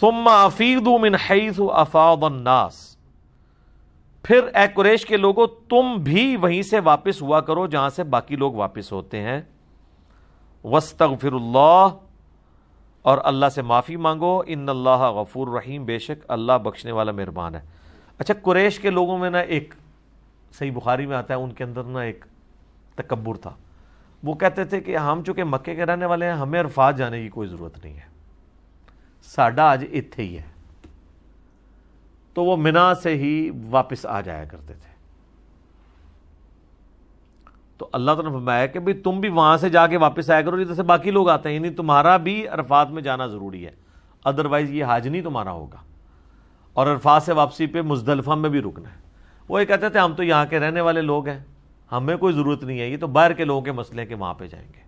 सुम्मा अफीदू मिन हैज अफादन्नास फिर एक्रेश के लोगों तुम भी वहीं से वापस हुआ करो जहां से बाकी लोग वापस होते हैं वस्तगफिरुल्लाह और अल्लाह से माफ़ी मांगो इन अल्लाह गफूर रहीम बेशक अल्लाह बख्शने वाला मेहरबान है अच्छा कुरेश के लोगों में ना एक सही बुखारी में आता है उनके अंदर ना एक तकबर था वो कहते थे कि हम चूंकि मक्के के रहने वाले हैं हमें अरफात जाने की कोई ज़रूरत नहीं है साडा अज इत ही है तो वो मिना से ही वापस आ जाया करते थे तो अल्लाह तला फरमाया कि भाई तुम भी वहां से जाके वापस आया करो जैसे बाकी लोग आते हैं यानी तुम्हारा भी अरफात में जाना ज़रूरी है अदरवाइज़ ये हाज नहीं तुम्हारा होगा और अरफात से वापसी पे मुजदलफा में भी रुकना है वो ये कहते थे हम तो यहाँ के रहने वाले लोग हैं हमें कोई ज़रूरत नहीं है ये तो बाहर के लोगों के मसले के वहाँ पर जाएंगे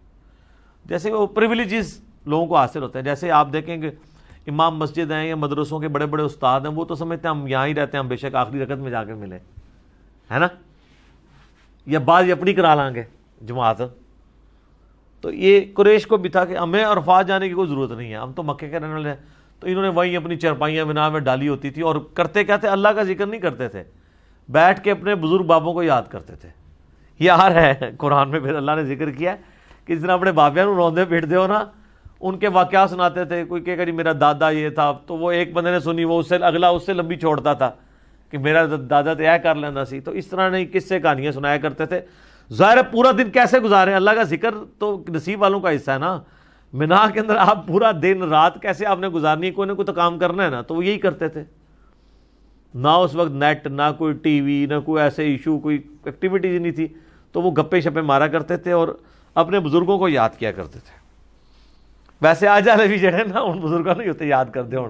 जैसे वो प्रिविलेज लोगों को हासिल होते हैं जैसे आप देखेंगे इमाम मस्जिद हैं या मदरसों के बड़े बड़े उस्ताद हैं वो तो समझते हैं हम यहाँ ही रहते हैं हम बेशक आखिरी रकत में जाके मिले है ना या बाद अपनी करा लाएंगे जमात तो ये कुरेश को भी था कि हमें अरफात जाने की कोई ज़रूरत नहीं है हम तो मक्के के रहने वाले हैं तो इन्होंने वहीं अपनी चरपाइयाँ बिना में डाली होती थी और करते क्या थे अल्लाह का जिक्र नहीं करते थे बैठ के अपने बुज़ुर्ग बाबों को याद करते थे यार है कुरान में फिर अल्लाह ने जिक्र किया कि जिस तरह अपने बाबिया रोंदे पिटते हो ना उनके वाक़ सुनाते थे कोई कहेगा जी मेरा दादा ये था तो वो एक बंदे ने सुनी वो उससे अगला उससे लंबी छोड़ता था कि मेरा दादा तो यह कर लेना सी तो इस तरह नहीं किससे कहानियाँ सुनाया करते थे ज़ाहिर पूरा दिन कैसे गुजारे अल्लाह का जिक्र तो नसीब वालों का हिस्सा है ना मिनाह के अंदर आप पूरा दिन रात कैसे आपने गुजारनी है कोई ना कोई तो काम करना है ना तो वो यही करते थे ना उस वक्त नेट ना कोई टीवी ना कोई ऐसे इशू कोई एक्टिविटीज नहीं थी तो वो गप्पे शप्पे मारा करते थे और अपने बुज़ुर्गों को याद किया करते थे वैसे अज आए भी जड़े ना हम बजुर्गों उत्तर याद करते हो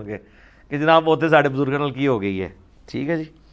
जनाब उतने साढ़े बजुर्गों की हो गई है ठीक है जी